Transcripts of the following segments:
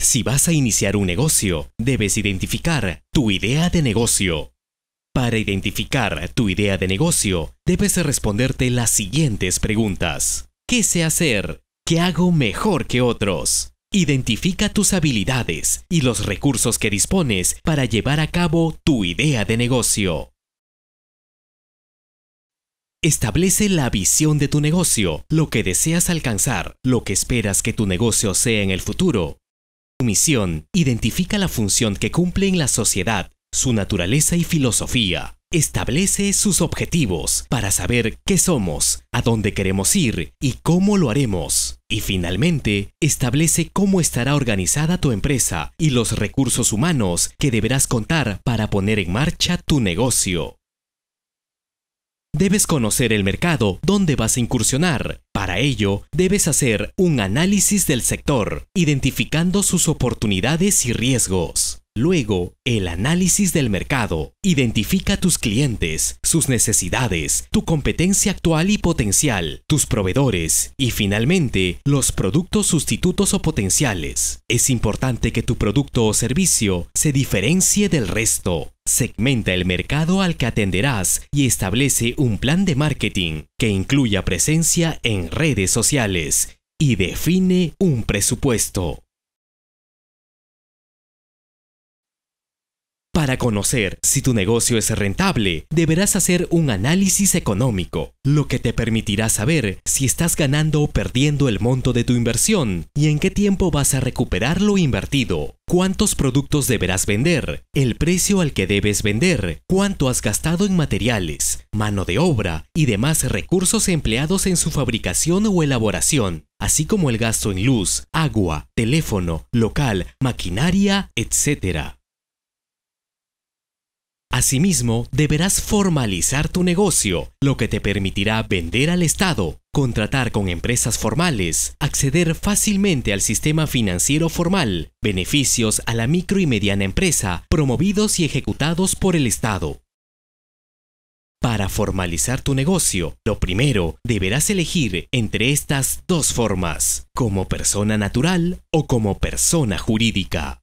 Si vas a iniciar un negocio, debes identificar tu idea de negocio. Para identificar tu idea de negocio, debes responderte las siguientes preguntas. ¿Qué sé hacer? ¿Qué hago mejor que otros? Identifica tus habilidades y los recursos que dispones para llevar a cabo tu idea de negocio. Establece la visión de tu negocio, lo que deseas alcanzar, lo que esperas que tu negocio sea en el futuro su misión identifica la función que cumple en la sociedad, su naturaleza y filosofía. Establece sus objetivos para saber qué somos, a dónde queremos ir y cómo lo haremos. Y finalmente, establece cómo estará organizada tu empresa y los recursos humanos que deberás contar para poner en marcha tu negocio debes conocer el mercado donde vas a incursionar. Para ello, debes hacer un análisis del sector, identificando sus oportunidades y riesgos. Luego, el análisis del mercado. Identifica tus clientes, sus necesidades, tu competencia actual y potencial, tus proveedores y finalmente los productos sustitutos o potenciales. Es importante que tu producto o servicio se diferencie del resto. Segmenta el mercado al que atenderás y establece un plan de marketing que incluya presencia en redes sociales y define un presupuesto. Para conocer si tu negocio es rentable, deberás hacer un análisis económico, lo que te permitirá saber si estás ganando o perdiendo el monto de tu inversión y en qué tiempo vas a recuperar lo invertido, cuántos productos deberás vender, el precio al que debes vender, cuánto has gastado en materiales, mano de obra y demás recursos empleados en su fabricación o elaboración, así como el gasto en luz, agua, teléfono, local, maquinaria, etc. Asimismo, deberás formalizar tu negocio, lo que te permitirá vender al Estado, contratar con empresas formales, acceder fácilmente al sistema financiero formal, beneficios a la micro y mediana empresa, promovidos y ejecutados por el Estado. Para formalizar tu negocio, lo primero, deberás elegir entre estas dos formas, como persona natural o como persona jurídica.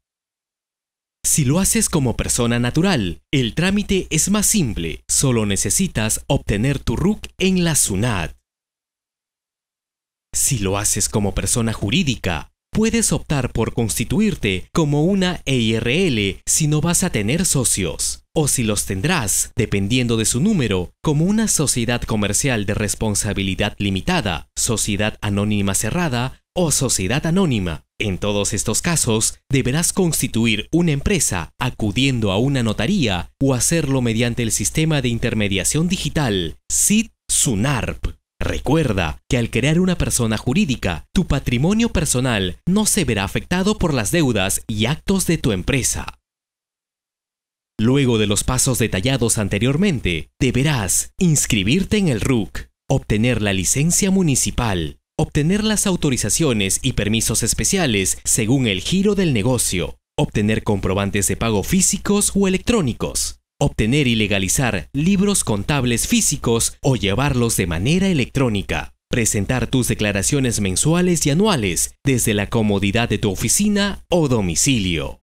Si lo haces como persona natural, el trámite es más simple, solo necesitas obtener tu RUC en la SUNAT. Si lo haces como persona jurídica, puedes optar por constituirte como una EIRL si no vas a tener socios, o si los tendrás, dependiendo de su número, como una sociedad comercial de responsabilidad limitada, sociedad anónima cerrada o sociedad anónima. En todos estos casos, deberás constituir una empresa acudiendo a una notaría o hacerlo mediante el sistema de intermediación digital sit sunarp Recuerda que al crear una persona jurídica, tu patrimonio personal no se verá afectado por las deudas y actos de tu empresa. Luego de los pasos detallados anteriormente, deberás inscribirte en el RUC, obtener la licencia municipal, obtener las autorizaciones y permisos especiales según el giro del negocio, obtener comprobantes de pago físicos o electrónicos, obtener y legalizar libros contables físicos o llevarlos de manera electrónica, presentar tus declaraciones mensuales y anuales desde la comodidad de tu oficina o domicilio.